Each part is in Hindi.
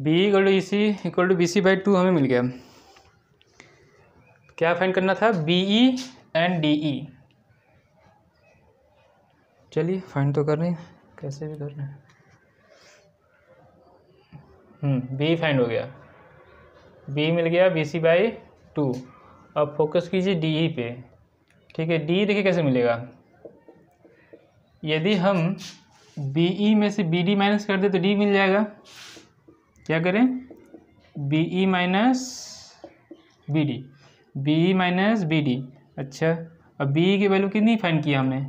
B equal to E C equal to B C by two हमें मिल गया क्या फाइंड करना था B E and D E चलिए फाइंड तो कर रहे हैं कैसे भी कर रहे हैं बी हम्म, फाइंड हो गया बी मिल गया बी सी बाई टू अब फोकस कीजिए डी ई e पे ठीक है डी e देखिए कैसे मिलेगा यदि हम बी ई e में से बी डी माइनस कर दे तो डी मिल जाएगा क्या करें B E minus B D B E minus B D अच्छा अब बी ई e की वैल्यू कितनी फाइन किया हमने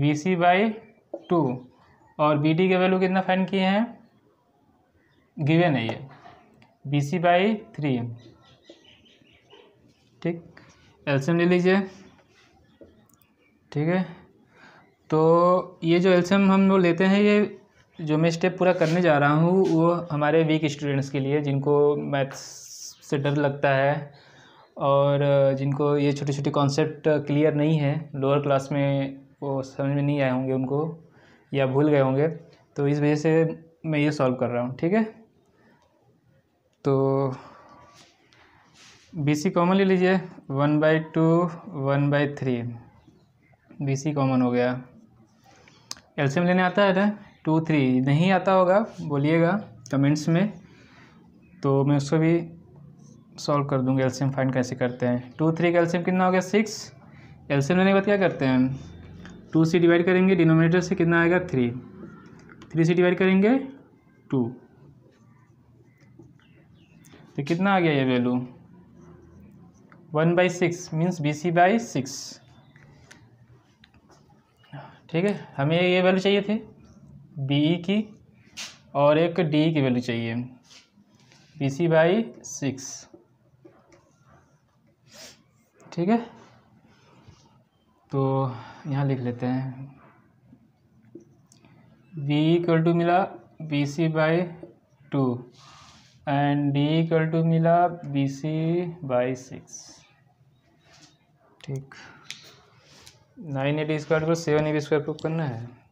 बी सी बाई टू और बी डी की वैल्यू कितना फाइन किए हैं नहीं है ये बी सी बाई थ्री ठीक एल्शियम ले लीजिए ठीक है तो ये जो एल्शियम हम लोग लेते हैं ये जो मैं स्टेप पूरा करने जा रहा हूँ वो हमारे वीक स्टूडेंट्स के लिए जिनको मैथ्स से डर लगता है और जिनको ये छोटे छोटे कॉन्सेप्ट क्लियर नहीं है लोअर क्लास में वो समझ में नहीं आए होंगे उनको या भूल गए होंगे तो इस वजह से मैं ये सॉल्व कर रहा हूँ ठीक है तो बी सी कॉमन ले लीजिए one by two one by three B C common हो गया एल्शियम लेने आता है ना टू थ्री नहीं आता होगा बोलिएगा कमेंट्स में तो मैं उसको भी सॉल्व कर दूंगा एल्शियम फाइंड कैसे करते हैं टू थ्री का एल्शियम कितना हो गया सिक्स एल्शियम लेने के बाद क्या करते हैं टू से डिवाइड करेंगे डिनोमिनेटर से कितना आएगा थ्री थ्री से डिवाइड करेंगे टू तो कितना आ गया ये value one by six means B C by six ठीक है हमें ये वैल्यू चाहिए थी बी की और एक डी की वैल्यू चाहिए बी सी बाई सिक्स ठीक है तो यहाँ लिख लेते हैं बी इक्वल टू मिला B C by two and D equal to मिला बी सी बाई सिक्स ठीक नाइन ए डी स्क्वायर को seven A B square proof करना है